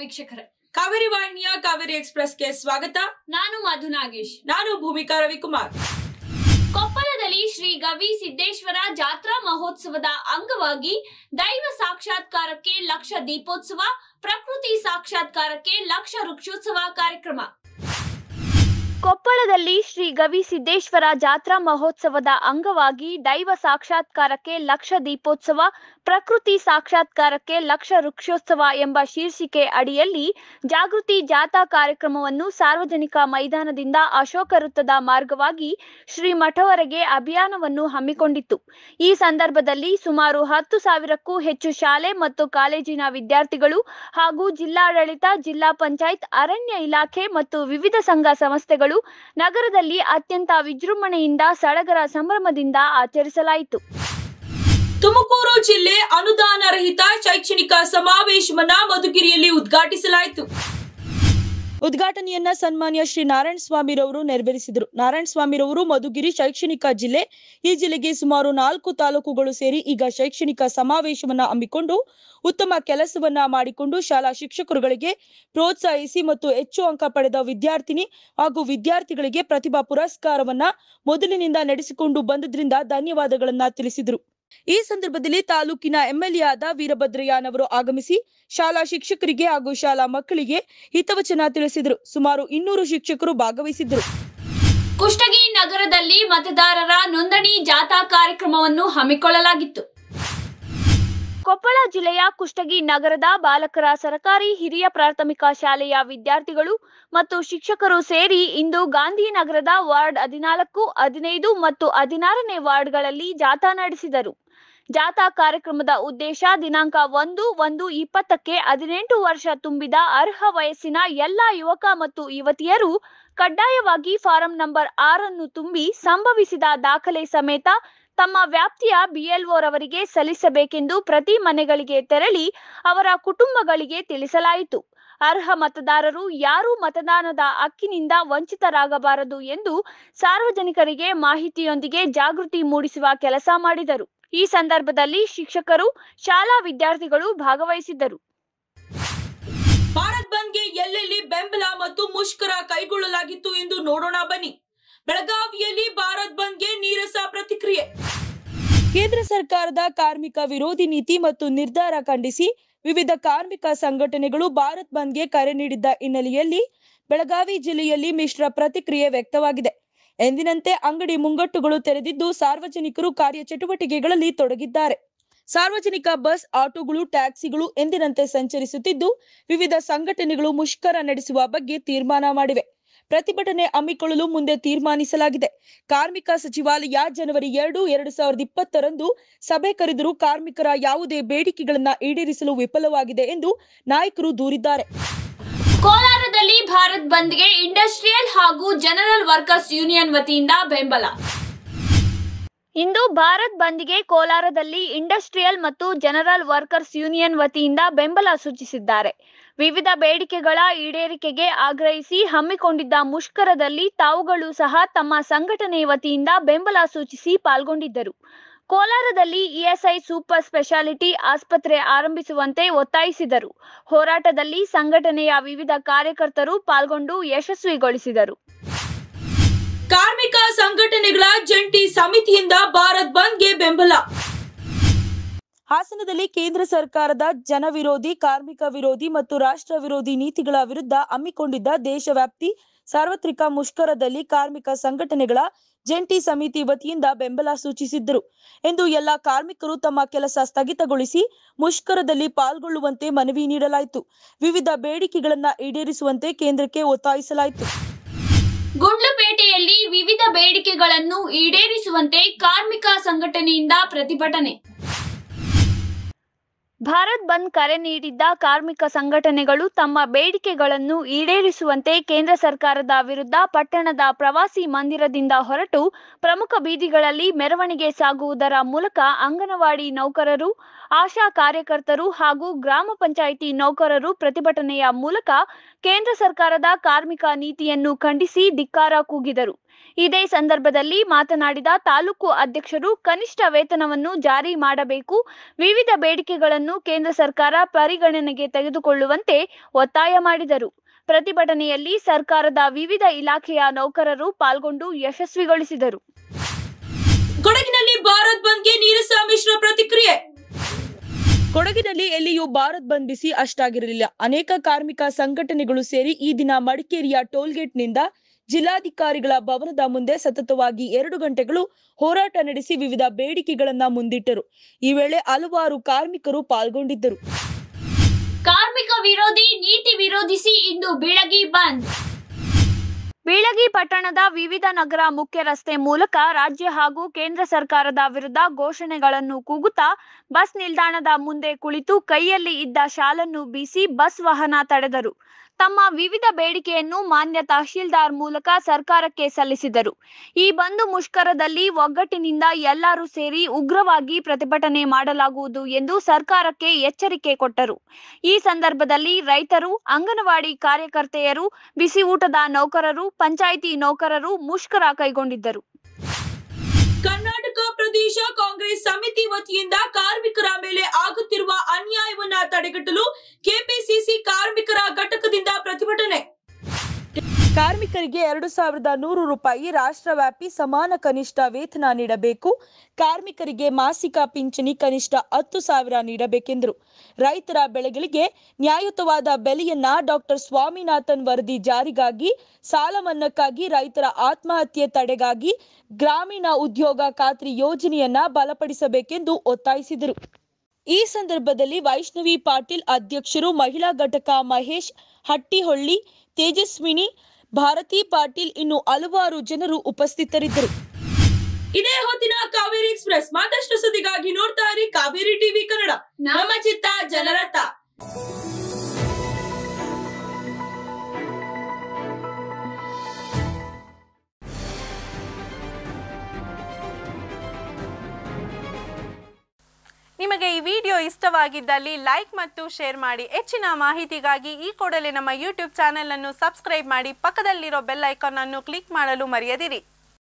ವೀಕ್ಷಕರೇ ಕಾವೇರಿ ವಾಹಿನಿಯ ಕಾವೇರಿ ಗೆ ಸ್ವಾಗತ ನಾನು ಮಧು ನಾಗೇಶ್ ನಾನು ಭೂಮಿಕಾ ರವಿಕುಮಾರ್ ಕೊಪ್ಪಳದಲ್ಲಿ ಶ್ರೀ ಗವಿ ಸಿದ್ದೇಶ್ವರ ಜಾತ್ರಾ ಮಹೋತ್ಸವದ ಅಂಗವಾಗಿ ದೈವ ಸಾಕ್ಷಾತ್ಕಾರಕ್ಕೆ ಲಕ್ಷ ದೀಪೋತ್ಸವ ಪ್ರಕೃತಿ ಸಾಕ್ಷಾತ್ಕಾರಕ್ಕೆ ಲಕ್ಷ ವೃಕ್ಷೋತ್ಸವ ಕಾರ್ಯಕ್ರಮ ಕೊಪ್ಪಳದಲ್ಲಿ ಶ್ರೀ ಗವಿ ಸಿದ್ದೇಶ್ವರ ಜಾತ್ರಾ ಮಹೋತ್ಸವದ ಅಂಗವಾಗಿ ದೈವ ಸಾಕ್ಷಾತ್ಕಾರಕ್ಕೆ ಲಕ್ಷ ದೀಪೋತ್ಸವ ಪ್ರಕೃತಿ ಸಾಕ್ಷಾತ್ಕಾರಕ್ಕೆ ಲಕ್ಷ ವೃಕ್ಷೋತ್ಸವ ಎಂಬ ಶೀರ್ಷಿಕೆ ಅಡಿಯಲ್ಲಿ ಜಾಗೃತಿ ಜಾಥಾ ಕಾರ್ಯಕ್ರಮವನ್ನು ಸಾರ್ವಜನಿಕ ಮೈದಾನದಿಂದ ಅಶೋಕ ವೃತ್ತದ ಮಾರ್ಗವಾಗಿ ಶ್ರೀ ಮಠವರೆಗೆ ಅಭಿಯಾನವನ್ನು ಹಮ್ಮಿಕೊಂಡಿತ್ತು ಈ ಸಂದರ್ಭದಲ್ಲಿ ಸುಮಾರು ಹತ್ತು ಸಾವಿರಕ್ಕೂ ಹೆಚ್ಚು ಶಾಲೆ ಮತ್ತು ಕಾಲೇಜಿನ ವಿದ್ಯಾರ್ಥಿಗಳು ಹಾಗೂ ಜಿಲ್ಲಾಡಳಿತ ಜಿಲ್ಲಾ ಪಂಚಾಯತ್ ಅರಣ್ಯ ಇಲಾಖೆ ಮತ್ತು ವಿವಿಧ ಸಂಘ ಸಂಸ್ಥೆಗಳು ನಗರದಲ್ಲಿ ಅತ್ಯಂತ ವಿಜೃಂಭಣೆಯಿಂದ ಸಡಗರ ಸಂಭ್ರಮದಿಂದ ಆಚರಿಸಲಾಯಿತು ತುಮಕೂರು ಜಿಲ್ಲೆ ಅನುದಾನ ರಹಿತ ಶೈಕ್ಷಣಿಕ ಸಮಾವೇಶವನ್ನ ಮಧುಗಿರಿಯಲ್ಲಿ ಉದ್ಘಾಟಿಸಲಾಯಿತು ಉದ್ಘಾಟನೆಯನ್ನ ಸನ್ಮಾನ್ಯ ಶ್ರೀ ನಾರಾಯಣ ಸ್ವಾಮಿರವರು ನೆರವೇರಿಸಿದರು ನಾರಾಯಣ ಸ್ವಾಮಿರವರು ಮಧುಗಿರಿ ಶೈಕ್ಷಣಿಕ ಜಿಲ್ಲೆ ಈ ಜಿಲ್ಲೆಗೆ ಸುಮಾರು ನಾಲ್ಕು ತಾಲೂಕುಗಳು ಸೇರಿ ಈಗ ಶೈಕ್ಷಣಿಕ ಸಮಾವೇಶವನ್ನ ಹಮ್ಮಿಕೊಂಡು ಉತ್ತಮ ಕೆಲಸವನ್ನ ಮಾಡಿಕೊಂಡು ಶಾಲಾ ಶಿಕ್ಷಕರುಗಳಿಗೆ ಪ್ರೋತ್ಸಾಹಿಸಿ ಮತ್ತು ಹೆಚ್ಚು ಅಂಕ ಪಡೆದ ವಿದ್ಯಾರ್ಥಿನಿ ಹಾಗೂ ವಿದ್ಯಾರ್ಥಿಗಳಿಗೆ ಪ್ರತಿಭಾ ಪುರಸ್ಕಾರವನ್ನ ಮೊದಲಿನಿಂದ ನಡೆಸಿಕೊಂಡು ಬಂದದ್ರಿಂದ ಧನ್ಯವಾದಗಳನ್ನ ತಿಳಿಸಿದರು ಈ ಸಂದರ್ಭದಲ್ಲಿ ತಾಲೂಕಿನ ವೀರಭದ್ರಯ್ಯನ್ ವೀರಭದ್ರಯ್ಯನವರು ಆಗಮಿಸಿ ಶಾಲಾ ಶಿಕ್ಷಕರಿಗೆ ಹಾಗೂ ಶಾಲಾ ಮಕ್ಕಳಿಗೆ ಹಿತವಚನ ತಿಳಿಸಿದರು ಸುಮಾರು ಇನ್ನೂರು ಶಿಕ್ಷಕರು ಭಾಗವಹಿಸಿದ್ದರು ಕುಷ್ಟಗಿ ನಗರದಲ್ಲಿ ಮತದಾರರ ನೋಂದಣಿ ಜಾಥಾ ಕಾರ್ಯಕ್ರಮವನ್ನು ಹಮ್ಮಿಕೊಳ್ಳಲಾಗಿತ್ತು ಕೊಪ್ಪಳ ಜಿಲ್ಲೆಯ ಕುಷ್ಟಗಿ ನಗರದ ಬಾಲಕರ ಸರಕಾರಿ ಹಿರಿಯ ಪ್ರಾಥಮಿಕ ಶಾಲೆಯ ವಿದ್ಯಾರ್ಥಿಗಳು ಮತ್ತು ಶಿಕ್ಷಕರು ಸೇರಿ ಇಂದು ಗಾಂಧಿನಗರದ ವಾರ್ಡ್ ಹದಿನಾಲ್ಕು ಹದಿನೈದು ಮತ್ತು ಹದಿನಾರನೇ ವಾರ್ಡ್ಗಳಲ್ಲಿ ಜಾಥಾ ನಡೆಸಿದರು ಜಾಥಾ ಕಾರ್ಯಕ್ರಮದ ಉದ್ದೇಶ ದಿನಾಂಕ ಒಂದು ಒಂದು ಇಪ್ಪತ್ತಕ್ಕೆ ಹದಿನೆಂಟು ವರ್ಷ ತುಂಬಿದ ಅರ್ಹ ವಯಸ್ಸಿನ ಎಲ್ಲಾ ಯುವಕ ಮತ್ತು ಯುವತಿಯರು ಕಡ್ಡಾಯವಾಗಿ ಫಾರಂ ನಂಬರ್ ಆರನ್ನು ತುಂಬಿ ಸಂಭವಿಸಿದ ದಾಖಲೆ ಸಮೇತ ತಮ್ಮ ವ್ಯಾಪ್ತಿಯ ಬಿಎಲ್ಒರವರಿಗೆ ಸಲ್ಲಿಸಬೇಕೆಂದು ಪ್ರತಿ ಮನೆಗಳಿಗೆ ತೆರಳಿ ಅವರ ಕುಟುಂಬಗಳಿಗೆ ತಿಳಿಸಲಾಯಿತು ಅರ್ಹ ಮತದಾರರು ಯಾರೂ ಮತದಾನದ ಹಕ್ಕಿನಿಂದ ವಂಚಿತರಾಗಬಾರದು ಎಂದು ಸಾರ್ವಜನಿಕರಿಗೆ ಮಾಹಿತಿಯೊಂದಿಗೆ ಜಾಗೃತಿ ಮೂಡಿಸುವ ಕೆಲಸ ಮಾಡಿದರು ಈ ಸಂದರ್ಭದಲ್ಲಿ ಶಿಕ್ಷಕರು ಶಾಲಾ ವಿದ್ಯಾರ್ಥಿಗಳು ಭಾಗವಹಿಸಿದ್ದರು ಭಾರತ್ ಬಂದ್ಗೆ ಎಲ್ಲೆಲ್ಲಿ ಬೆಂಬಲ ಮತ್ತು ಮುಷ್ಕರ ಕೈಗೊಳ್ಳಲಾಗಿತ್ತು ಎಂದು ನೋಡೋಣ ಬನ್ನಿ ಬೆಳಗಾವಿಯಲ್ಲಿ ಭಾರತ್ ಬಂದ್ಗೆ ನೀರಸ ಪ್ರತಿಕ್ರಿಯೆ ಕೇಂದ್ರ ಸರ್ಕಾರದ ಕಾರ್ಮಿಕ ವಿರೋಧಿ ನೀತಿ ಮತ್ತು ನಿರ್ಧಾರ ಖಂಡಿಸಿ ವಿವಿಧ ಕಾರ್ಮಿಕ ಸಂಘಟನೆಗಳು ಭಾರತ್ ಬಂದ್ಗೆ ಕರೆ ನೀಡಿದ್ದ ಹಿನ್ನೆಲೆಯಲ್ಲಿ ಬೆಳಗಾವಿ ಜಿಲ್ಲೆಯಲ್ಲಿ ಮಿಶ್ರ ಪ್ರತಿಕ್ರಿಯೆ ವ್ಯಕ್ತವಾಗಿದೆ ಎಂದಿನಂತೆ ಅಂಗಡಿ ಮುಂಗಟ್ಟುಗಳು ತೆರೆದಿದ್ದು ಸಾರ್ವಜನಿಕರು ಕಾರ್ಯಚಟುವಟಿಕೆಗಳಲ್ಲಿ ತೊಡಗಿದ್ದಾರೆ ಸಾರ್ವಜನಿಕ ಬಸ್ ಆಟೋಗಳು ಟ್ಯಾಕ್ಸಿಗಳು ಎಂದಿನಂತೆ ಸಂಚರಿಸುತ್ತಿದ್ದು ವಿವಿಧ ಸಂಘಟನೆಗಳು ಮುಷ್ಕರ ನಡೆಸುವ ಬಗ್ಗೆ ತೀರ್ಮಾನ ಮಾಡಿವೆ ಪ್ರತಿಭಟನೆ ಹಮ್ಮಿಕೊಳ್ಳಲು ಮುಂದೆ ತೀರ್ಮಾನಿಸಲಾಗಿದೆ ಕಾರ್ಮಿಕ ಸಚಿವಾಲಯ ಜನವರಿ ಎರಡು ಎರಡು ಸಾವಿರದ ಇಪ್ಪತ್ತರಂದು ಸಭೆ ಕರೆದರೂ ಕಾರ್ಮಿಕರ ಯಾವುದೇ ಬೇಡಿಕೆಗಳನ್ನು ಈಡೇರಿಸಲು ವಿಫಲವಾಗಿದೆ ಎಂದು ನಾಯಕರು ದೂರಿದ್ದಾರೆ ಕೋಲಾರದಲ್ಲಿ ಭಾರತ್ ಬಂದ್ಗೆ ಇಂಡಸ್ಟ್ರಿಯಲ್ ಹಾಗೂ ಜನರಲ್ ವರ್ಕರ್ಸ್ ಯೂನಿಯನ್ ವತಿಯಿಂದ ಬೆಂಬಲ ಇಂದು ಭಾರತ್ ಬಂದ್ಗೆ ಕೋಲಾರದಲ್ಲಿ ಇಂಡಸ್ಟ್ರಿಯಲ್ ಮತ್ತು ಜನರಲ್ ವರ್ಕರ್ಸ್ ಯೂನಿಯನ್ ವತಿಯಿಂದ ಬೆಂಬಲ ಸೂಚಿಸಿದ್ದಾರೆ ವಿವಿಧ ಬೇಡಿಕೆಗಳ ಈಡೇರಿಕೆಗೆ ಆಗ್ರಹಿಸಿ ಹಮ್ಮಿಕೊಂಡಿದ್ದ ಮುಷ್ಕರದಲ್ಲಿ ತಾವುಗಳು ಸಹ ತಮ್ಮ ಸಂಘಟನೆ ವತಿಯಿಂದ ಬೆಂಬಲ ಸೂಚಿಸಿ ಪಾಲ್ಗೊಂಡಿದ್ದರು ಕೋಲಾರದಲ್ಲಿ ಇಎಸ್ಐ ಸೂಪರ್ ಸ್ಪೆಷಾಲಿಟಿ ಆಸ್ಪತ್ರೆ ಆರಂಭಿಸುವಂತೆ ಒತ್ತಾಯಿಸಿದರು ಹೋರಾಟದಲ್ಲಿ ಸಂಘಟನೆಯ ವಿವಿಧ ಕಾರ್ಯಕರ್ತರು ಪಾಲ್ಗೊಂಡು ಯಶಸ್ವಿಗೊಳಿಸಿದರು ಕಾರ್ಮಿಕ ಸಂಘಟನೆಗಳ ಜಂಟಿ ಸಮಿತಿಯಿಂದ ಭಾರತ್ ಬಂದ್ಗೆ ಬೆಂಬಲ ಹಾಸನದಲ್ಲಿ ಕೇಂದ್ರ ಸರ್ಕಾರದ ಜನವಿರೋಧಿ ಕಾರ್ಮಿಕ ವಿರೋಧಿ ಮತ್ತು ರಾಷ್ಟ್ರ ವಿರೋಧಿ ನೀತಿಗಳ ವಿರುದ್ಧ ಹಮ್ಮಿಕೊಂಡಿದ್ದ ದೇಶವ್ಯಾಪ್ತಿ ಸಾರ್ವತ್ರಿಕ ಮುಷ್ಕರದಲ್ಲಿ ಕಾರ್ಮಿಕ ಸಂಘಟನೆಗಳ ಜಂಟಿ ಸಮಿತಿ ವತಿಯಿಂದ ಬೆಂಬಲ ಸೂಚಿಸಿದ್ದರು ಎಂದು ಎಲ್ಲ ಕಾರ್ಮಿಕರು ತಮ್ಮ ಕೆಲಸ ಸ್ಥಗಿತಗೊಳಿಸಿ ಮುಷ್ಕರದಲ್ಲಿ ಪಾಲ್ಗೊಳ್ಳುವಂತೆ ಮನವಿ ನೀಡಲಾಯಿತು ವಿವಿಧ ಬೇಡಿಕೆಗಳನ್ನು ಈಡೇರಿಸುವಂತೆ ಕೇಂದ್ರಕ್ಕೆ ಒತ್ತಾಯಿಸಲಾಯಿತು ಗುಂಡ್ಲುಪೇಟೆಯಲ್ಲಿ ವಿವಿಧ ಬೇಡಿಕೆಗಳನ್ನು ಈಡೇರಿಸುವಂತೆ ಕಾರ್ಮಿಕ ಸಂಘಟನೆಯಿಂದ ಪ್ರತಿಭಟನೆ ಭಾರತ್ ಬಂದ್ ಕರೆ ನೀಡಿದ್ದ ಕಾರ್ಮಿಕ ಸಂಘಟನೆಗಳು ತಮ್ಮ ಬೇಡಿಕೆಗಳನ್ನು ಈಡೇರಿಸುವಂತೆ ಕೇಂದ್ರ ಸರ್ಕಾರದ ವಿರುದ್ಧ ಪಟ್ಟಣದ ಪ್ರವಾಸಿ ಮಂದಿರದಿಂದ ಹೊರಟು ಪ್ರಮುಖ ಬೀದಿಗಳಲ್ಲಿ ಮೆರವಣಿಗೆ ಸಾಗುವುದರ ಮೂಲಕ ಅಂಗನವಾಡಿ ನೌಕರರು ಆಶಾ ಕಾರ್ಯಕರ್ತರು ಹಾಗೂ ಗ್ರಾಮ ಪಂಚಾಯಿತಿ ನೌಕರರು ಪ್ರತಿಭಟನೆಯ ಮೂಲಕ ಕೇಂದ್ರ ಸರ್ಕಾರದ ಕಾರ್ಮಿಕ ನೀತಿಯನ್ನು ಖಂಡಿಸಿ ಧಿಕ್ಕಾರ ಕೂಗಿದರು ಇದೇ ಸಂದರ್ಭದಲ್ಲಿ ಮಾತನಾಡಿದ ತಾಲೂಕು ಅಧ್ಯಕ್ಷರು ಕನಿಷ್ಠ ವೇತನವನ್ನು ಜಾರಿ ಮಾಡಬೇಕು ವಿವಿಧ ಬೇಡಿಕೆಗಳನ್ನು ಕೇಂದ್ರ ಸರ್ಕಾರ ಪರಿಗಣನೆಗೆ ತೆಗೆದುಕೊಳ್ಳುವಂತೆ ಒತ್ತಾಯ ಮಾಡಿದರು ಪ್ರತಿಭಟನೆಯಲ್ಲಿ ಸರ್ಕಾರದ ವಿವಿಧ ಇಲಾಖೆಯ ನೌಕರರು ಪಾಲ್ಗೊಂಡು ಯಶಸ್ವಿಗೊಳಿಸಿದರು ಕೊಡಗಿನಲ್ಲಿ ಭಾರತ್ ನೀರಸ ಮಿಶ್ರ ಪ್ರತಿಕ್ರಿಯೆ ಕೊಡಗಿನಲ್ಲಿ ಎಲ್ಲಿಯೂ ಭಾರತ್ ಬಂದ್ ಬಿಸಿ ಅಷ್ಟಾಗಿರಲಿಲ್ಲ ಅನೇಕ ಕಾರ್ಮಿಕ ಸಂಘಟನೆಗಳು ಸೇರಿ ಈ ದಿನ ಮಡಿಕೇರಿಯ ಟೋಲ್ಗೇಟ್ನಿಂದ ಜಿಲ್ಲಾಧಿಕಾರಿಗಳ ಭವನದ ಮುಂದೆ ಸತತವಾಗಿ ಎರಡು ಗಂಟೆಗಳು ಹೋರಾಟ ನಡೆಸಿ ವಿವಿಧ ಬೇಡಿಕೆಗಳನ್ನ ಮುಂದಿಟ್ಟರು ಈ ವೇಳೆ ಹಲವಾರು ಕಾರ್ಮಿಕರು ಪಾಲ್ಗೊಂಡಿದ್ದರು ಕಾರ್ಮಿಕ ವಿರೋಧಿ ನೀತಿ ವಿರೋಧಿಸಿ ಇಂದು ಬೀಳಗಿ ಬಂದ್ ಬೀಳಗಿ ಪಟ್ಟಣದ ವಿವಿಧ ನಗರ ಮುಖ್ಯ ರಸ್ತೆ ಮೂಲಕ ರಾಜ್ಯ ಹಾಗೂ ಕೇಂದ್ರ ಸರ್ಕಾರದ ವಿರುದ್ಧ ಘೋಷಣೆಗಳನ್ನು ಕೂಗುತ್ತಾ ಬಸ್ ನಿಲ್ದಾಣದ ಮುಂದೆ ಕುಳಿತು ಕೈಯಲ್ಲಿ ಇದ್ದ ಶಾಲನ್ನು ಬೀಸಿ ಬಸ್ ವಾಹನ ತಡೆದರು ತಮ್ಮ ವಿವಿಧ ಬೇಡಿಕೆಯನ್ನು ಮಾನ್ಯ ತಹಶೀಲ್ದಾರ್ ಮೂಲಕ ಸರ್ಕಾರಕ್ಕೆ ಸಲ್ಲಿಸಿದರು ಈ ಬಂದು ಮುಷ್ಕರದಲ್ಲಿ ಒಗ್ಗಟ್ಟಿನಿಂದ ಎಲ್ಲರೂ ಸೇರಿ ಉಗ್ರವಾಗಿ ಪ್ರತಿಭಟನೆ ಮಾಡಲಾಗುವುದು ಎಂದು ಸರ್ಕಾರಕ್ಕೆ ಎಚ್ಚರಿಕೆ ಕೊಟ್ಟರು ಈ ಸಂದರ್ಭದಲ್ಲಿ ರೈತರು ಅಂಗನವಾಡಿ ಕಾರ್ಯಕರ್ತೆಯರು ಬಿಸಿ ಊಟದ ನೌಕರರು ಪಂಚಾಯಿತಿ ನೌಕರರು ಮುಷ್ಕರ ಕೈಗೊಂಡಿದ್ದರು ಕರ್ನಾಟಕ ಪ್ರದೇಶ ಕಾಂಗ್ರೆಸ್ ಸಮಿತಿ ವತಿಯಿಂದ ಕಾರ್ಮಿಕರ ಮೇಲೆ ಆಗುತ್ತಿರುವ ಅನ್ಯಾಯವನ್ನ ತಡೆಗಟ್ಟಲು ಕೆಪಿಸಿಸಿ ಕಾರ್ಮಿಕರ ಘಟಕದಿಂದ ಕಾರ್ಮಿಕರಿಗೆ ಎರಡು ಸಾವಿರದ ನೂರು ರೂಪಾಯಿ ರಾಷ್ಟ್ರವ್ಯಾಪಿ ಸಮಾನ ಕನಿಷ್ಠ ವೇತನ ನೀಡಬೇಕು ಕಾರ್ಮಿಕರಿಗೆ ಮಾಸಿಕ ಪಿಂಚಣಿ ಕನಿಷ್ಠ ಹತ್ತು ಸಾವಿರ ನೀಡಬೇಕೆಂದರು ರೈತರ ಬೆಳೆಗಳಿಗೆ ನ್ಯಾಯುತವಾದ ಬೆಲೆಯನ್ನ ಡಾಕ್ಟರ್ ಸ್ವಾಮಿನಾಥನ್ ವರದಿ ಜಾರಿಗಾಗಿ ಸಾಲ ರೈತರ ಆತ್ಮಹತ್ಯೆ ತಡೆಗಾಗಿ ಗ್ರಾಮೀಣ ಉದ್ಯೋಗ ಖಾತ್ರಿ ಯೋಜನೆಯನ್ನ ಬಲಪಡಿಸಬೇಕೆಂದು ಒತ್ತಾಯಿಸಿದರು ಈ ಸಂದರ್ಭದಲ್ಲಿ ವೈಷ್ಣವಿ ಪಾಟೀಲ್ ಅಧ್ಯಕ್ಷರು ಮಹಿಳಾ ಘಟಕ ಮಹೇಶ್ ಹಟ್ಟಿಹೊಳ್ಳಿ ತೇಜಸ್ವಿನಿ ಭಾರತಿ ಪಾಟೀಲ್ ಇನ್ನು ಹಲವಾರು ಜನರು ಉಪಸ್ಥಿತರಿದ್ದರು ಇದೇ ಹೊತ್ತಿನ ಕಾವೇರಿ ಎಕ್ಸ್ಪ್ರೆಸ್ ಮತ್ತಷ್ಟು ಸುದ್ದಿಗಾಗಿ ನೋಡ್ತಾ ಇರಿ ಕಾವೇರಿ ಟಿವಿ ಕನ್ನಡ ನಮ್ಮ ಚಿತ್ತ ಜನರತ್ತ ನಿಮಗೆ ಈ ವಿಡಿಯೋ ಇಷ್ಟವಾಗಿದ್ದಲ್ಲಿ ಲೈಕ್ ಮತ್ತು ಶೇರ್ ಮಾಡಿ ಹೆಚ್ಚಿನ ಮಾಹಿತಿಗಾಗಿ ಈ ಕೂಡಲೇ ನಮ್ಮ ಯೂಟ್ಯೂಬ್ ಚಾನೆಲ್ ಅನ್ನು ಸಬ್ಸ್ಕ್ರೈಬ್ ಮಾಡಿ ಪಕ್ಕದಲ್ಲಿರೋ ಬೆಲ್ ಐಕಾನ್ ಅನ್ನು ಕ್ಲಿಕ್ ಮಾಡಲು ಮರೆಯದಿರಿ